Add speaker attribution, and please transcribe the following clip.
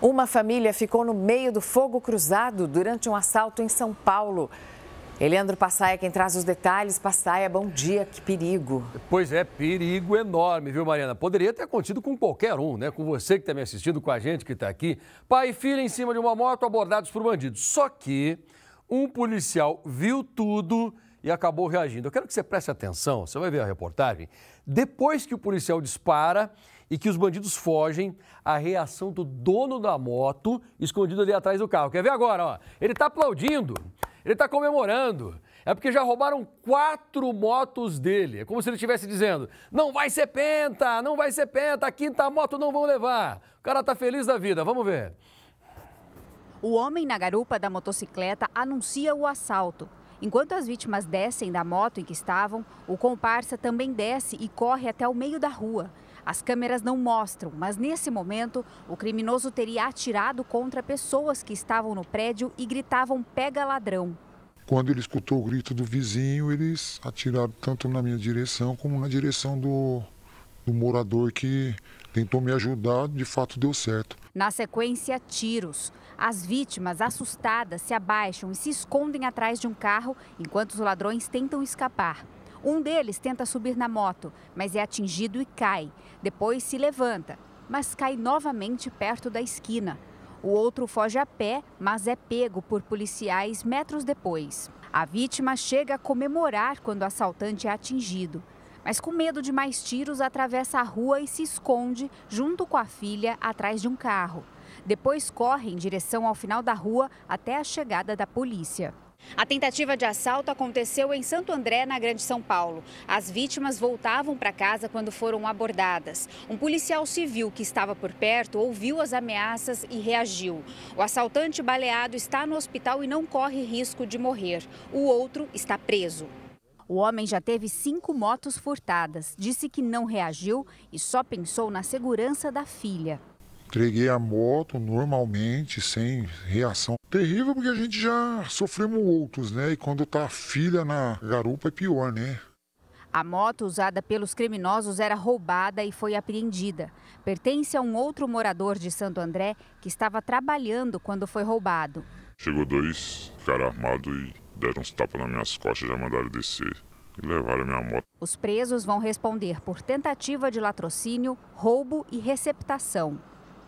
Speaker 1: Uma família ficou no meio do fogo cruzado durante um assalto em São Paulo. Eleandro Passaia, quem traz os detalhes. Passaia, bom dia, que perigo. Pois é, perigo enorme, viu, Mariana? Poderia ter acontecido com qualquer um, né? Com você que está me assistindo, com a gente que está aqui. Pai e filha em cima de uma moto abordados por bandidos. Só que um policial viu tudo e acabou reagindo. Eu quero que você preste atenção, você vai ver a reportagem. Depois que o policial dispara e que os bandidos fogem, a reação do dono da moto escondido ali atrás do carro. Quer ver agora? Ó? Ele está aplaudindo, ele está comemorando. É porque já roubaram quatro motos dele. É como se ele estivesse dizendo: não vai ser penta, não vai ser penta, a quinta moto não vão levar. O cara está feliz da vida, vamos ver.
Speaker 2: O homem na garupa da motocicleta anuncia o assalto. Enquanto as vítimas descem da moto em que estavam, o comparsa também desce e corre até o meio da rua. As câmeras não mostram, mas nesse momento, o criminoso teria atirado contra pessoas que estavam no prédio e gritavam: pega ladrão.
Speaker 3: Quando ele escutou o grito do vizinho, eles atiraram tanto na minha direção como na direção do, do morador que tentou me ajudar, de fato deu certo.
Speaker 2: Na sequência, tiros. As vítimas, assustadas, se abaixam e se escondem atrás de um carro enquanto os ladrões tentam escapar. Um deles tenta subir na moto, mas é atingido e cai. Depois se levanta, mas cai novamente perto da esquina. O outro foge a pé, mas é pego por policiais metros depois. A vítima chega a comemorar quando o assaltante é atingido mas com medo de mais tiros, atravessa a rua e se esconde junto com a filha atrás de um carro. Depois corre em direção ao final da rua até a chegada da polícia. A tentativa de assalto aconteceu em Santo André, na Grande São Paulo. As vítimas voltavam para casa quando foram abordadas. Um policial civil que estava por perto ouviu as ameaças e reagiu. O assaltante baleado está no hospital e não corre risco de morrer. O outro está preso. O homem já teve cinco motos furtadas, disse que não reagiu e só pensou na segurança da filha.
Speaker 3: Entreguei a moto normalmente, sem reação. Terrível porque a gente já sofremos outros, né? E quando tá a filha na garupa é pior, né?
Speaker 2: A moto usada pelos criminosos era roubada e foi apreendida. Pertence a um outro morador de Santo André que estava trabalhando quando foi roubado.
Speaker 3: Chegou dois caras armados e deram uns tapas nas minhas costas, e já mandaram descer e levaram a minha moto.
Speaker 2: Os presos vão responder por tentativa de latrocínio, roubo e receptação.